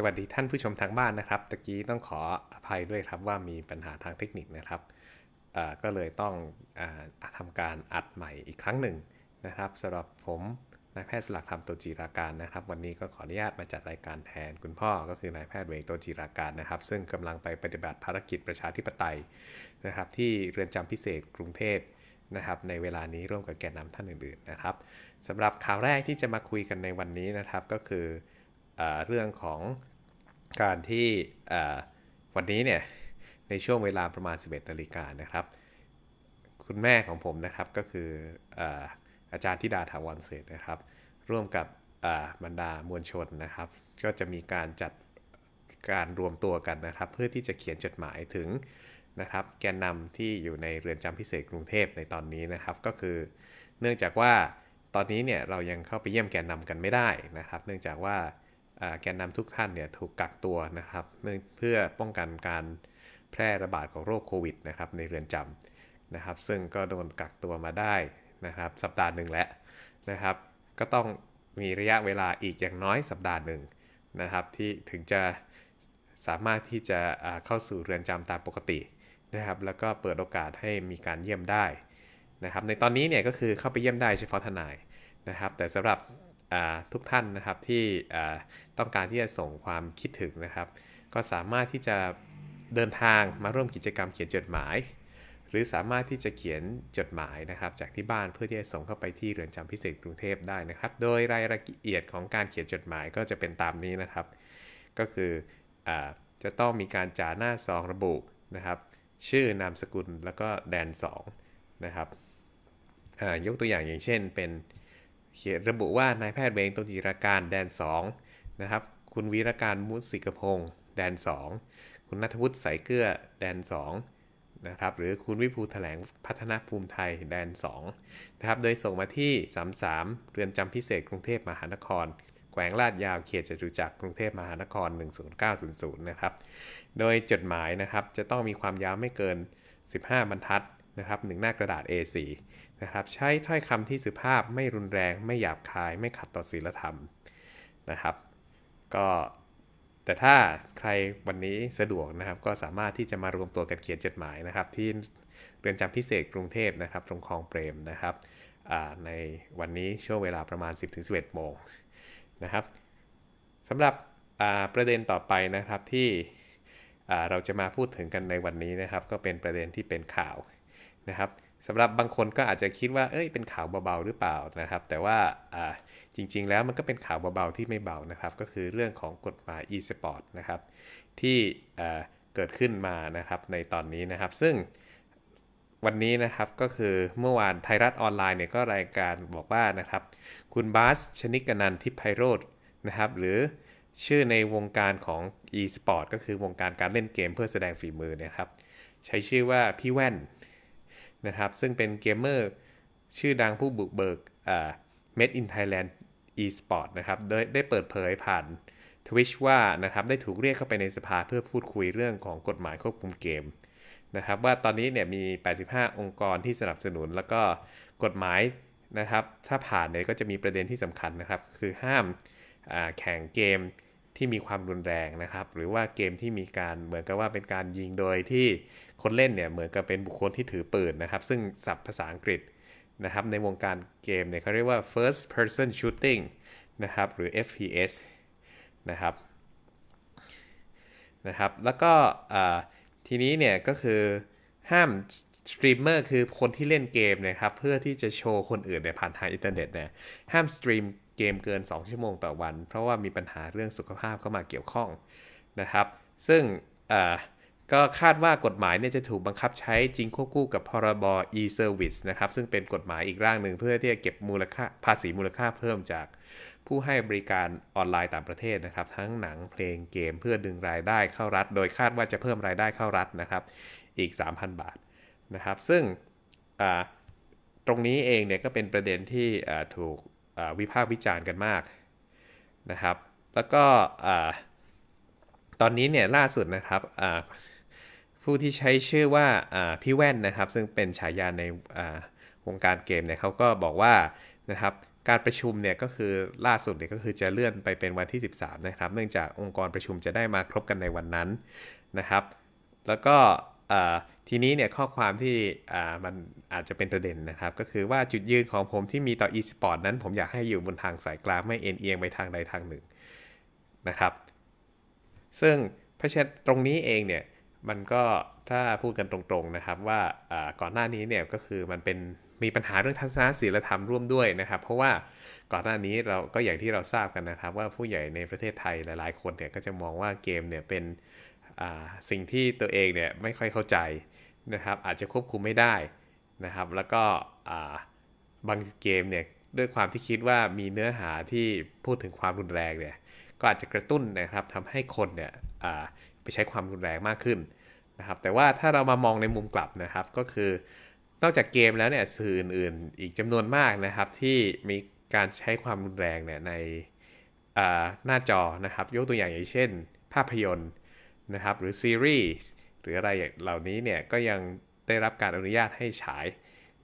สวัสดีท่านผู้ชมทางบ้านนะครับ ตะกี้ต้องขออภัยด้วยครับว่ามีปัญหาทางเทคนิคนะครับ ก็เลยต้องอทำการอัดใหม่อีกครั้งหนึ่งนะครับสำหรับผมนายแพทย์สลักธรรมโตจีราการนะครับ วันนี้ก็ขออนุญาตมาจัดรายการแทนคุณพ่อ ก็คือนายแพทย์เวงโตจีราการนะครับซึ่งกำลังไปปฏิบัติภารกิจประชาธิปไตยนะครับที่เรือนจำพิเศษกรุงเทพนะครับในเวลานี้ร่วมกับแกนนาท่านอื่น ๆนะครับสำหรับข่าวแรกที่จะมาคุยกันในวันนี้นะครับก็คืออเรื่องของการที่วันนี้เนี่ยในช่วงเวลาประมาณ 11นาฬิกานะครับ คุณแม่ของผมนะครับก็คืออาจารย์ธิดาถาวรเศษนะครับ ร่วมกับบรรดามวลชนนะครับ ก็จะมีการจัดการรวมตัวกันนะครับ เพื่อที่จะเขียนจดหมายถึงนะครับแกนนำที่อยู่ในเรือนจำพิเศษกรุงเทพในตอนนี้นะครับ ก็คือเนื่องจากว่าตอนนี้เนี่ยเรายังเข้าไปเยี่ยมแกนนำกันไม่ได้นะครับ เนื่องจากว่าแกนนำทุกท่านเนี่ยถูกกักตัวนะครับเพื่อป้องกันการแพร่ระบาดของโรคโควิดนะครับในเรือนจำนะครับซึ่งก็โดนกักตัวมาได้นะครับสัปดาห์หนึ่งแล้วนะครับ ก็ต้องมีระยะเวลาอีกอย่างน้อยสัปดาห์หนึ่งนะครับ ที่ถึงจะสามารถที่จะเข้าสู่เรือนจำตามปกตินะครับแล้วก็เปิดโอกาสให้มีการเยี่ยมได้นะครับในตอนนี้เนี่ยก็คือเข้าไปเยี่ยมได้เฉพาะทนายนะครับ แต่สำหรับทุกท่านนะครับที่ต้องการที่จะส่งความคิดถึงนะครับ ก็สามารถที่จะเดินทางมาร่วมกิจกรรมเขียนจดหมาย หรือสามารถที่จะเขียนจดหมายนะครับ จากที่บ้านเพื่อที่จะส่งเข้าไปที่เรือนจำพิเศษกรุงเทพได้นะครับ โดยรายละเอียดของการเขียนจดหมายก็จะเป็นตามนี้นะครับ ก็คืออจะต้องมีการจ่าหน้าซองระบุนะครับ ชื่อนามสกุลแล้วก็แดน2นะครับยกตัวอย่างอย่างเช่นเป็นเขียนระบุว่านายแพทย์เวงตจิรการแดน2 นะครับ คุณวีรการมุสิกพงศ์แดน 2 คุณนัทวุฒิสายเกลือแดน2 นะครับ หรือคุณวิภูถแถลงพัฒนาภูมิไทยแดน2 นะครับ โดยส่งมาที่ 33 เรือนจำพิเศษกรุงเทพมหานคร แขวงลาดยาวเขตจตุจักรกรุงเทพมหานคร 10900 นะครับ โดยจดหมายนะครับจะต้องมีความยาวไม่เกิน 15 บรรทัดนะครับหนึ่งหน้ากระดาษ A4 นะครับใช้ถ้อยคำที่สุภาพไม่รุนแรงไม่หยาบคายไม่ขัดต่อศีลธรรมนะครับก็แต่ถ้าใครวันนี้สะดวกนะครับ ก็สามารถที่จะมารวมตัวกันเขียนจดหมายนะครับ ที่เรือนจำพิเศษกรุงเทพนะครับตรงคลองเปรมนะครับในวันนี้ช่วงเวลาประมาณ 10-11 โมงนะครับสำหรับประเด็นต่อไปนะครับที่เราจะมาพูดถึงกันในวันนี้นะครับ ก็เป็นประเด็นที่เป็นข่าวนะครับสำหรับบางคนก็อาจจะคิดว่าเอ้ยเป็นข่าวเบาๆหรือเปล่านะครับ แต่ว่าจริงๆแล้วมันก็เป็นข่าวเบาๆที่ไม่เบานะครับก็คือเรื่องของกฎหมาย e-sport นะครับที่เกิดขึ้นมานะครับในตอนนี้นะครับ ซึ่งวันนี้นะครับก็คือเมื่อวานไทยรัฐออนไลน์เนี่ยก็รายการบอกว่านะครับคุณบาสชนิกนันทิพไพโรธนะครับหรือชื่อในวงการของ e-sport ก็คือวงการการเล่นเกมเพื่อแสดงฝีมือนะครับใช้ชื่อว่าพี่แว่นนะครับซึ่งเป็นเกมเมอร์ ชื่อดังผู้บุกเบิกเมดอินไทยแลนด์อีสปอร์ตนะครับได้ได้เปิดเผยผ่านทวิชว่านะครับได้ถูกเรียกเข้าไปในสภาเพื่อพูดคุยเรื่องของกฎหมายควบคุมเกม นะครับว่าตอนนี้เนี่ยมี 85 องค์กรที่สนับสนุนแล้วก็กฎหมายนะครับถ้าผ่านเนี่ยก็จะมีประเด็นที่สำคัญนะครับ คือห้ามแข่งเกมที่มีความรุนแรงนะครับ หรือว่าเกมที่มีการ เหมือนกับว่าเป็นการยิงโดยที่คนเล่นเนี่ย เหมือนกับเป็นบุคคลที่ถือปืนนะครับ ซึ่งศัพท์ภาษาอังกฤษนะครับ ในวงการเกมเนี่ยเขาเรียกว่า first person shooting นะครับ หรือ FPS นะครับ นะครับ แล้วก็ทีนี้เนี่ยก็คือ ห้ามสตรีมเมอร์คือคนที่เล่นเกมนะครับ เพื่อที่จะโชว์คนอื่นเนี่ยผ่านทางอินเทอร์เน็ตเนี่ย ห้ามสตรีมเกมเกิน 2 ชั่วโมงต่อวัน เพราะว่ามีปัญหาเรื่องสุขภาพเข้ามาเกี่ยวข้องนะครับซึ่งก็คาดว่ากฎหมายเนี่ยจะถูกบังคับใช้จริงควบคู่กับพรบ e-service นะครับซึ่งเป็นกฎหมายอีกร่างหนึ่งเพื่อที่จะเก็บมูลค่าภาษีมูลค่าเพิ่มจากผู้ให้บริการออนไลน์ต่างประเทศนะครับ ทั้งหนังเพลงเกมเพื่อดึงรายได้เข้ารัฐ โดยคาดว่าจะเพิ่มรายได้เข้ารัฐนะครับอีก 3,000 บาทนะครับซึ่งตรงนี้เองเนี่ยก็เป็นประเด็นที่ถูกวิพากษ์วิจารณ์กันมากนะครับ แล้วก็ตอนนี้เนี่ยล่าสุดนะครับผู้ที่ใช้ชื่อว่าพี่แว่นนะครับ ซึ่งเป็นฉายาในวงการเกมเนี่ยเขาก็บอกว่านะครับการประชุมเนี่ยก็คือล่าสุดเนี่ยก็คือจะเลื่อนไปเป็นวันที่ 13นะครับ เนื่องจากองค์กรประชุมจะได้มาครบกันในวันนั้นนะครับ แล้วก็ทีนี้เนี่ยข้อความที่มันอาจจะเป็นประเด็นนะครับก็คือว่าจุดยืนของผมที่มีต่อ e-sport นั้นผมอยากให้อยู่บนทางสายกลางไม่เอ็นเอียงไปทางใดทางหนึ่งนะครับซึ่งเพราะฉะนั้นตรงนี้เองเนี่ยมันก็ถ้าพูดกันตรงๆนะครับว่าก่อนหน้านี้เนี่ยก็คือมันเป็นมีปัญหาเรื่องทัศนศีลธรรมร่วมด้วยนะครับเพราะว่าก่อนหน้านี้เราก็อย่างที่เราทราบกันนะครับว่าผู้ใหญ่ในประเทศไทยหลาย ๆคนเนี่ยก็จะมองว่าเกมเนี่ยเป็นสิ่งที่ตัวเองเนี่ยไม่ค่อยเข้าใจนะครับอาจจะควบคุมไม่ได้นะครับ แล้วก็บางเกมเนี่ยด้วยความที่คิดว่ามีเนื้อหาที่พูดถึงความรุนแรงเนี่ยก็อาจจะกระตุ้นนะครับทำให้คนเนี่ยไปใช้ความรุนแรงมากขึ้นนะครับแต่ว่าถ้าเรามามองในมุมกลับนะครับก็คือนอกจากเกมแล้วเนี่ยสื่ออื่นๆ อีกจำนวนมากนะครับ ที่มีการใช้ความรุนแรงเนี่ยในหน้าจอนะครับ ยกตัวอย่างอย่างเช่น ภาพยนตร์นะครับ หรือซีรีส์หรืออะไรอย่างเหล่านี้เนี่ย ก็ยังได้รับการอนุญาตให้ฉาย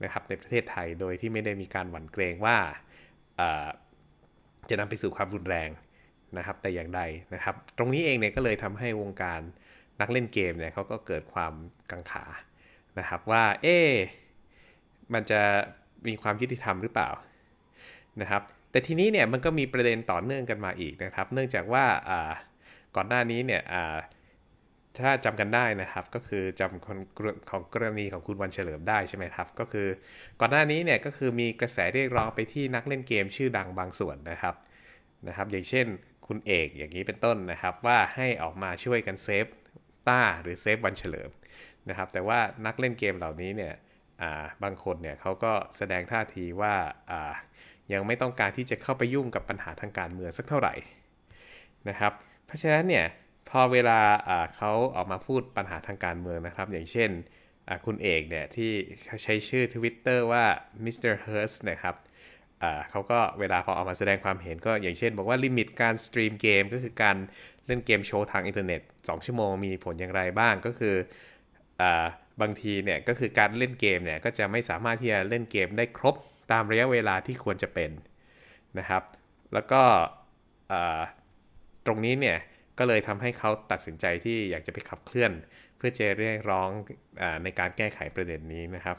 นะครับในประเทศไทยโดยที่ไม่ได้มีการหวั่นเกรงว่าจะนำไปสู่ความรุนแรงนะครับ แต่อย่างใดนะครับ ตรงนี้เองเนี่ย ก็เลยทำให้วงการนักเล่นเกมเนี่ยเขาก็เกิดความกังขานะครับว่าเอ๊มันจะมีความยุติธรรมหรือเปล่านะครับ แต่ทีนี้เนี่ยมันก็มีประเด็นต่อเนื่องกันมาอีกนะครับ เนื่องจากว่าก่อนหน้านี้เนี่ยถ้าจำกันได้นะครับก็คือจำของกรณีของคุณวันเฉลิมได้ใช่ไหมครับก็คือก่อนหน้านี้เนี่ยก็คือมีกระแสเรียกร้องไปที่นักเล่นเกมชื่อดังบางส่วนนะครับนะครับ อย่างเช่นคุณเอกอย่างนี้เป็นต้นนะครับ ว่าให้ออกมาช่วยกันเซฟต้าหรือเซฟวันเฉลิมนะครับ แต่ว่านักเล่นเกมเหล่านี้เนี่ยบางคนเนี่ยเขาก็แสดงท่าทีว่ายังไม่ต้องการที่จะเข้าไปยุ่งกับปัญหาทางการเมืองสักเท่าไหร่นะครับ เพราะฉะนั้นเนี่ยพอเวลาเขาออกมาพูดปัญหาทางการเมืองนะครับ อย่างเช่นคุณเอกเนี่ย ที่ใช้ชื่อ Twitter ว่า Mr. h u r s t นะครับ เขาก็เวลาพอออกมาแสดงความเห็นก็อย่างเช่นบอกว่าลิมิตการสตรีมเกมก็คือการเล่นเกมโชว์ทางอินเทอร์เน็ต 2 ชั่วโมงมีผลอย่างไรบ้างก็คืออบางทีเนี่ยก็คือการเล่นเกมเนี่ยก็จะไม่สามารถที่จะเล่นเกมได้ครบตามระยะเวลาที่ควรจะเป็นนะครับ แล้วก็ตรงนี้เนี่ยก็เลยทำให้เขาตัดสินใจที่อยากจะไปขับเคลื่อน เพื่อจะเรียกร้องอในการแก้ไขประเด็นนี้นะครับ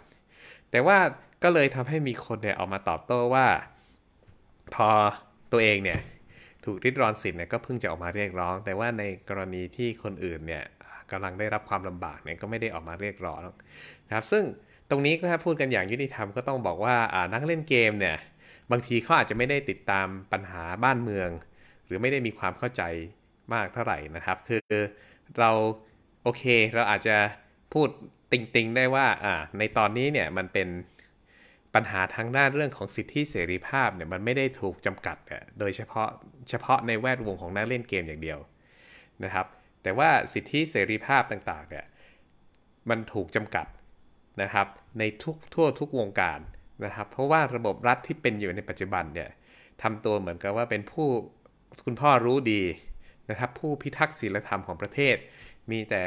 แต่ว่าก็เลยทำให้มีคนเนี่ยออกมาตอบโต้ว่า พอตัวเองเนี่ยถูกริดรอนสิทธิ์เนี่ยก็เพิ่งจะออกมาเรียกร้อง แต่ว่าในกรณีที่คนอื่นเนี่ยกำลังได้รับความลำบาก เนี่ยก็ไม่ได้ออกมาเรียกร้องนะครับ ซึ่งตรงนี้ถ้าพูดกันอย่างยุติธรรมก็ต้องบอกว่านักเล่นเกมเนี่ยบางทีเขาอาจจะไม่ได้ติดตามปัญหาบ้านเมือง หรือไม่ได้มีความเข้าใจมากเท่าไหร่นะครับ คือเรา โอเค เราอาจจะพูดติงๆ ได้ว่าอ่าในตอนนี้เนี่ยมันเป็นปัญหาทางด้านเรื่องของสิทธิเสรีภาพเนี่ยมันไม่ได้ถูกจำกัด โดยเฉพาะเฉพาะในแวดวงของนักเล่นเกมอย่างเดียวนะครับ แต่ว่าสิทธิเสรีภาพต่างๆเนี่ยมันถูกจำกัดนะครับในทุกทั่วทุกวงการนะครับ เพราะว่าระบบรัฐที่เป็นอยู่ในปัจจุบันเนี่ยทำตัวเหมือนกับว่าเป็นผู้คุณพ่อรู้ดีนะครับผู้พิทักษ์ศีลธรรมของประเทศ มีแต่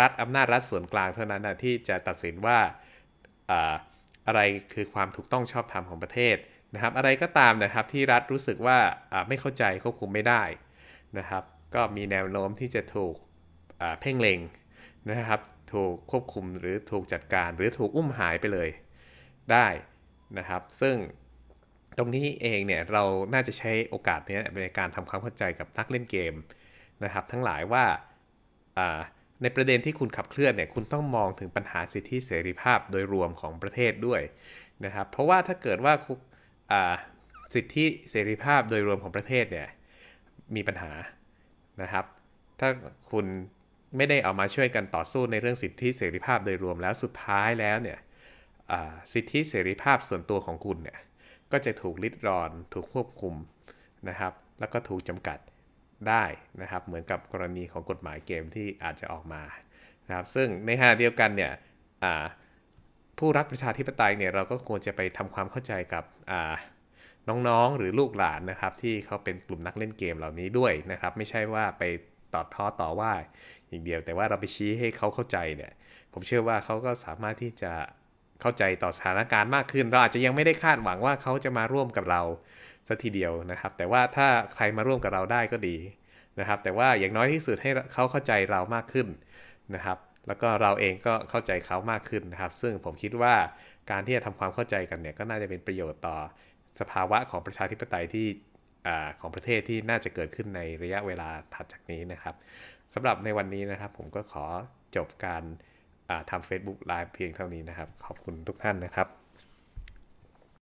รัฐอำนาจรัฐส่วนกลางเท่านั้นนะที่จะตัดสินว่าอะไรคือความถูกต้องชอบธรรมของประเทศนะครับอะไรก็ตามนะครับที่รัฐรู้สึกว่าไม่เข้าใจควบคุมไม่ได้นะครับก็มีแนวโน้มที่จะถูกเพ่งเล็งนะครับถูกควบคุมหรือถูกจัดการหรือถูกอุ้มหายไปเลยได้นะครับซึ่งตรงนี้เองเนี่ยเราน่าจะใช้โอกาสนี้ในการทำความเข้าใจกับนักเล่นเกมนะครับทั้งหลายว่าในประเด็นที่คุณขับเคลื่อนเนี่ยคุณต้องมองถึงปัญหาสิทธิเสรีภาพโดยรวมของประเทศด้วยนะครับเพราะว่าถ้าเกิดว่าสิทธิเสรีภาพโดยรวมของประเทศเนี่ยมีปัญหานะครับถ้าคุณไม่ได้เอามาช่วยกันต่อสู้ในเรื่องสิทธิเสรีภาพโดยรวมแล้วสุดท้ายแล้วเนี่ยสิทธิเสรีภาพส่วนตัวของคุณเนี่ยก็จะถูกลิดรอนถูกควบคุมนะครับแล้วก็ถูกจำกัดได้นะครับเหมือนกับกรณีของกฎหมายเกมที่อาจจะออกมานะครับซึ่งในขณะเดียวกันเนี่ยผู้รักประชาธิปไตยเนี่ยเราก็ควรจะไปทำความเข้าใจกับน้องๆหรือลูกหลานนะครับที่เขาเป็นกลุ่มนักเล่นเกมเหล่านี้ด้วยนะครับ ไม่ใช่ว่าไปตอดท้อต่อว่าอย่างเดียวแต่ว่าเราไปชี้ให้เขาเข้าใจเนี่ยผมเชื่อว่าเขาก็สามารถที่จะเข้าใจต่อสถานการณ์มากขึ้น เราอาจจะยังไม่ได้คาดหวังว่าเขาจะมาร่วมกับเราสัทีเดียวนะครับ แต่ว่าถ้าใครมาร่วมกับเราได้ก็ดีนะครับ แต่ว่าอย่างน้อยที่สุดให้เขาเข้าใจเรามากขึ้นนะครับ แล้วก็เราเองก็เข้าใจเขามากขึ้นนะครับ ซึ่งผมคิดว่าการที่จะทำความเข้าใจกันเนี่ยก็น่าจะเป็นประโยชน์ต่อสภาวะของประชาธิปไตยที่ของประเทศที่น่าจะเกิดขึ้นในระยะเวลาถัดจากนี้นะครับสำหรับในวันนี้นะครับ ผมก็ขอจบการทำ Facebook Live เพียงเท่านี้นะครับ ขอบคุณทุกท่านนะครับ